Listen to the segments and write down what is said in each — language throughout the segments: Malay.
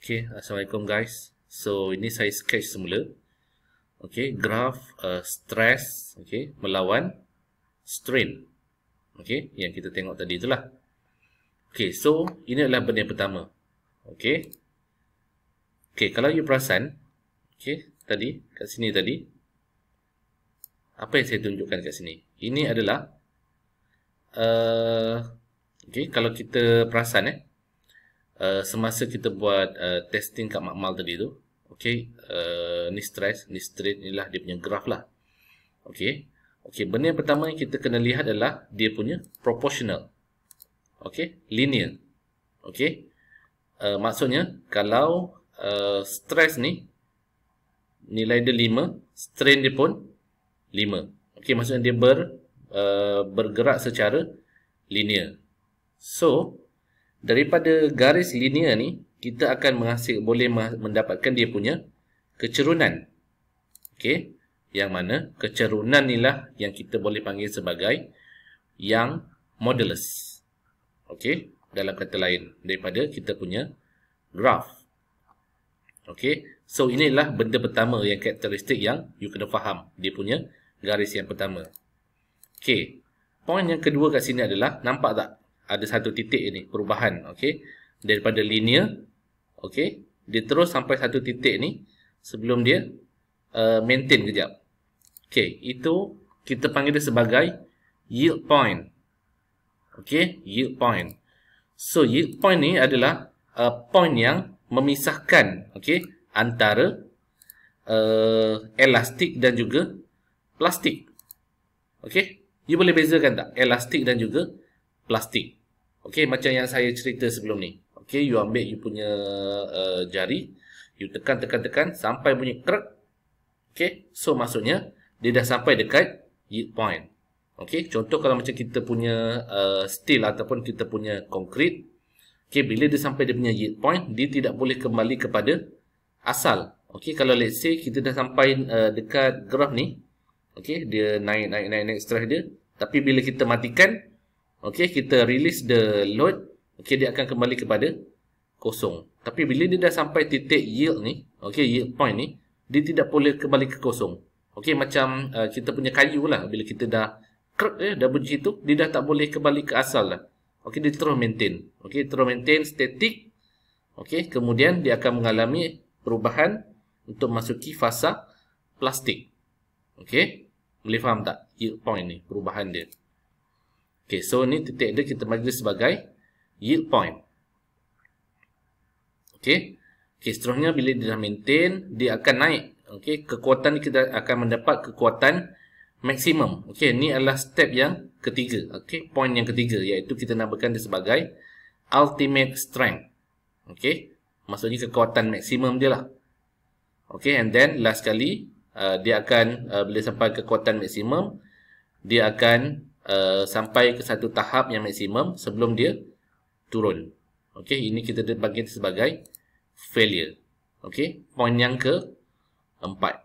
Okay, Assalamualaikum guys. So, ini saya sketch semula. Okay, graf uh, stress okay, melawan strain. Okay, yang kita tengok tadi itulah. Okay, so, ini adalah benda pertama. Okay. Okay, kalau you perasan, okay, tadi, kat sini tadi, apa yang saya tunjukkan kat sini? Ini adalah, uh, okay, kalau kita perasan, eh, Eh, semasa kita buat uh, testing kat makmal tadi tu okey uh, eh, ni stress ni strain lah dia punya graf lah okey okey benda yang pertama yang kita kena lihat adalah dia punya proportional okey linear okey uh, maksudnya kalau uh, stress ni nilai dia 5 strain dia pun 5 okey maksudnya dia ber uh, bergerak secara linear so daripada garis linear ni kita akan menghasil boleh mendapatkan dia punya kecerunan. Okey, yang mana kecerunan inilah yang kita boleh panggil sebagai yang modulus. Okey, dalam kata lain daripada kita punya graf. Okey, so inilah benda pertama yang karakteristik yang you kena faham dia punya garis yang pertama. Okey. Point yang kedua kat sini adalah nampak tak ada satu titik ni perubahan okey daripada linear okey dia terus sampai satu titik ni sebelum dia uh, maintain kejap okey itu kita panggil dia sebagai yield point okey yield point so yield point ni adalah uh, point yang memisahkan okey antara uh, elastik dan juga plastik okey you boleh bezakan tak elastik dan juga plastik Okey, macam yang saya cerita sebelum ni. Okey, you ambil you punya uh, jari, you tekan tekan tekan sampai bunyi krek. Okey, so maksudnya dia dah sampai dekat yield point. Okey, contoh kalau macam kita punya uh, steel ataupun kita punya concrete. Okey, bila dia sampai dia punya yield point, dia tidak boleh kembali kepada asal. Okey, kalau let's say kita dah sampai uh, dekat graf ni. Okey, dia naik naik naik naik stress dia. Tapi bila kita matikan, Okey, kita release the load. Okey, dia akan kembali kepada kosong. Tapi bila dia dah sampai titik yield ni, okey, yield point ni, dia tidak boleh kembali ke kosong. Okey, macam uh, kita punya kayu lah. Bila kita dah krek, eh, dah bunyi itu, dia dah tak boleh kembali ke asal lah. Okey, dia terus maintain. Okey, terus maintain statik. Okey, kemudian dia akan mengalami perubahan untuk masuki fasa plastik. Okey, boleh faham tak yield point ni, perubahan dia. Okay, so ni titik dia kita panggil sebagai yield point. Okay. Okay, seterusnya bila dia dah maintain, dia akan naik. Okay, kekuatan ni kita akan mendapat kekuatan maksimum. Okay, ni adalah step yang ketiga. Okay, point yang ketiga iaitu kita namakan dia sebagai ultimate strength. Okay, maksudnya kekuatan maksimum dia lah. Okay, and then last kali, uh, dia akan, uh, bila sampai kekuatan maksimum, dia akan Uh, sampai ke satu tahap yang maksimum sebelum dia turun. Okey, ini kita bagi sebagai failure. Okey, poin yang ke empat.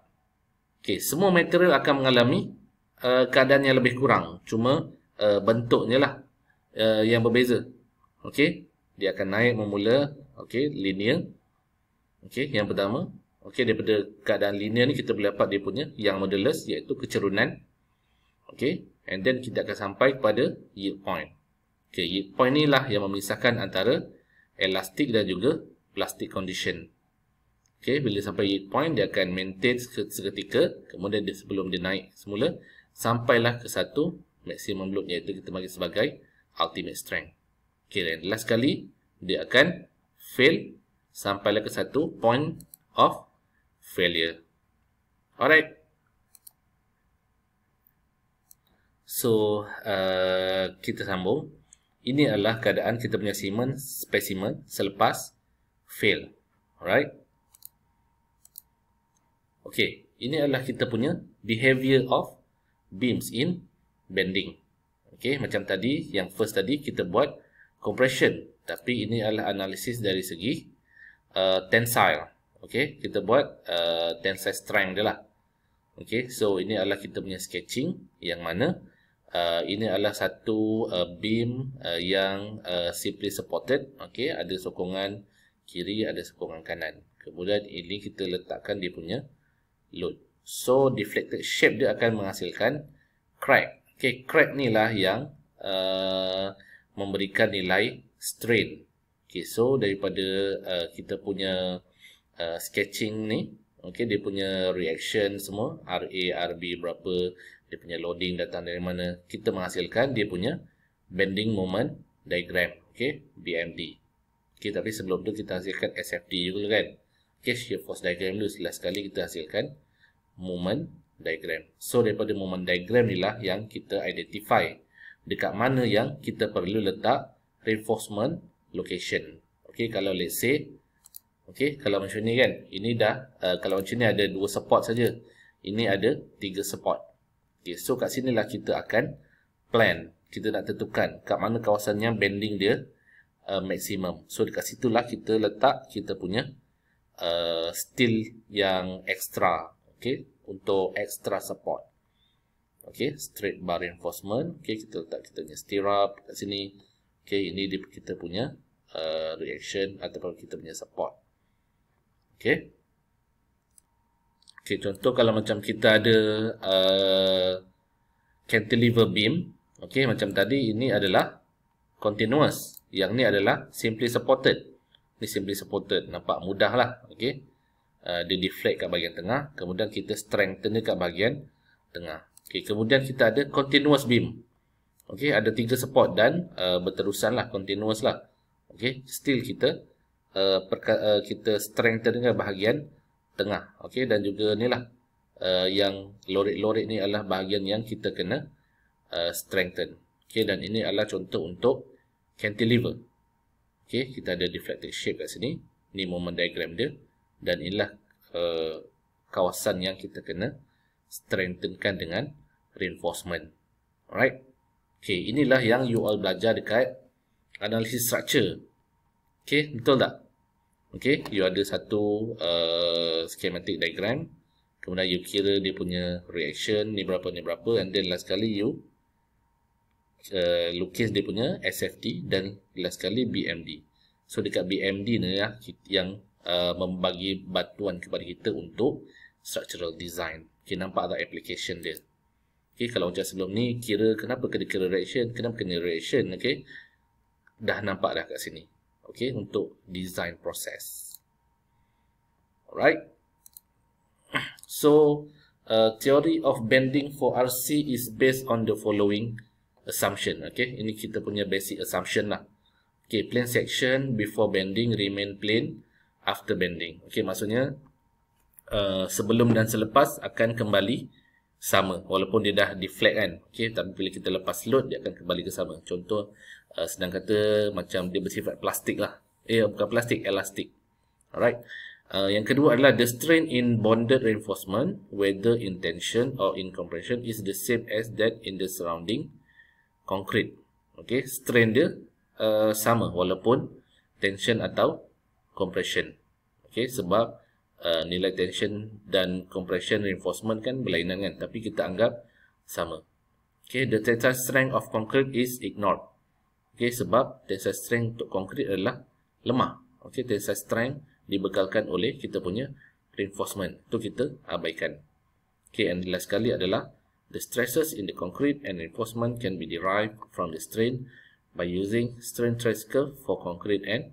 Okey, semua material akan mengalami uh, keadaan yang lebih kurang. Cuma uh, bentuknya lah uh, yang berbeza. Okey, dia akan naik memula Okey, linear. Okey, yang pertama. Okey, daripada keadaan linear ni kita boleh dapat dia punya yang modulus iaitu kecerunan Okay. And then kita akan sampai pada yield point. Okay. Yield point ni lah yang memisahkan antara elastik dan juga plastik condition. Okay. Bila sampai yield point, dia akan maintain seketika. Kemudian dia sebelum dia naik semula. Sampailah ke satu maximum load iaitu kita bagi sebagai ultimate strength. Okay. Dan last kali, dia akan fail. Sampailah ke satu point of failure. Alright. So uh, kita sambung. Ini adalah keadaan kita punya semen specimen selepas fail. Alright. Okay. Ini adalah kita punya behavior of beams in bending. Okay. Macam tadi yang first tadi kita buat compression. Tapi ini adalah analisis dari segi uh, tensile. Okay. Kita buat uh, tensile strength dia lah. Okay. So ini adalah kita punya sketching yang mana. Okay. Uh, ini adalah satu uh, beam uh, yang uh, simply supported okey ada sokongan kiri ada sokongan kanan kemudian ini kita letakkan dia punya load so deflected shape dia akan menghasilkan crack okey crack ni lah yang uh, memberikan nilai strain okey so daripada uh, kita punya uh, sketching ni Okey, dia punya reaction semua, RA, RB berapa, dia punya loading datang dari mana. Kita menghasilkan dia punya bending moment diagram, okey, BMD. Okey, tapi sebelum tu kita hasilkan SFD juga kan. Okey, shear force diagram dulu. Last sekali kita hasilkan moment diagram. So, daripada moment diagram ni lah yang kita identify dekat mana yang kita perlu letak reinforcement location. Okey, kalau let's say Okey, kalau macam ni kan, ini dah uh, kalau macam ni ada dua support saja. Ini ada tiga support. Okey, so kat sinilah kita akan plan. Kita nak tentukan kat mana kawasan yang bending dia uh, maksimum. So dekat situlah kita letak kita punya uh, steel yang extra, okey, untuk extra support. Okey, straight bar reinforcement. Okey, kita letak kita punya stirrup kat sini. Okey, ini dia kita punya uh, reaction ataupun kita punya support. Okay. Okay, contoh kalau macam kita ada uh, cantilever beam. Okay, macam tadi ini adalah continuous. Yang ni adalah simply supported. Ni simply supported. Nampak mudah lah. Okay. Uh, dia deflect kat bahagian tengah. Kemudian kita strengthen dia kat bahagian tengah. Okay, kemudian kita ada continuous beam. Okay, ada tiga support dan uh, berterusan lah. Continuous lah. Okay, still kita uh, uh, kita strengthen dengan bahagian tengah. Okey dan juga inilah uh, yang lorik-lorik ni adalah bahagian yang kita kena uh, strengthen. Okey dan ini adalah contoh untuk cantilever. Okey kita ada deflected shape kat sini. Ni moment diagram dia dan inilah uh, kawasan yang kita kena strengthenkan dengan reinforcement. Alright. Okey, inilah yang you all belajar dekat analisis structure. Okey, betul tak? Okay, you ada satu uh, schematic diagram. Kemudian you kira dia punya reaction ni berapa ni berapa. And then last kali you uh, lukis dia punya SFT dan last kali BMD. So dekat BMD ni lah yang uh, membagi batuan kepada kita untuk structural design. Okay, nampak tak application dia. Okay, kalau macam sebelum ni kira kenapa kena kira reaction, kenapa kena reaction. Okay, dah nampak dah kat sini okay, untuk design proses. Alright. So, uh, theory of bending for RC is based on the following assumption. Okay, ini kita punya basic assumption lah. Okay, plane section before bending remain plane after bending. Okay, maksudnya uh, sebelum dan selepas akan kembali sama. Walaupun dia dah deflect kan. Okay, tapi bila kita lepas load, dia akan kembali ke sama. Contoh, uh, ah, senang kata macam dia bersifat plastik lah. Eh bukan plastik, elastik. Alright. Uh, yang kedua adalah the strain in bonded reinforcement whether in tension or in compression is the same as that in the surrounding concrete. Okay, strain dia uh, sama walaupun tension atau compression. Okay, sebab uh, nilai tension dan compression reinforcement kan berlainan kan. Tapi kita anggap sama. Okay, the tensile strength of concrete is ignored. Okey, sebab tensile strength untuk konkrit adalah lemah. Okey, tensile strength dibekalkan oleh kita punya reinforcement. Tu kita abaikan. Okey, and last sekali adalah the stresses in the concrete and reinforcement can be derived from the strain by using strain stress curve for concrete and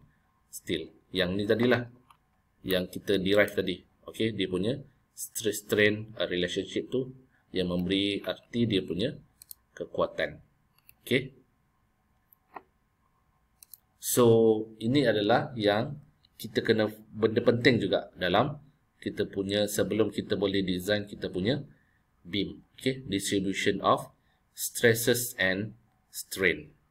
steel. Yang ni tadilah yang kita derive tadi. Okey, dia punya stress strain uh, relationship tu yang memberi arti dia punya kekuatan. Okey. So ini adalah yang kita kena benda penting juga dalam kita punya sebelum kita boleh design kita punya beam. Okay, distribution of stresses and strain.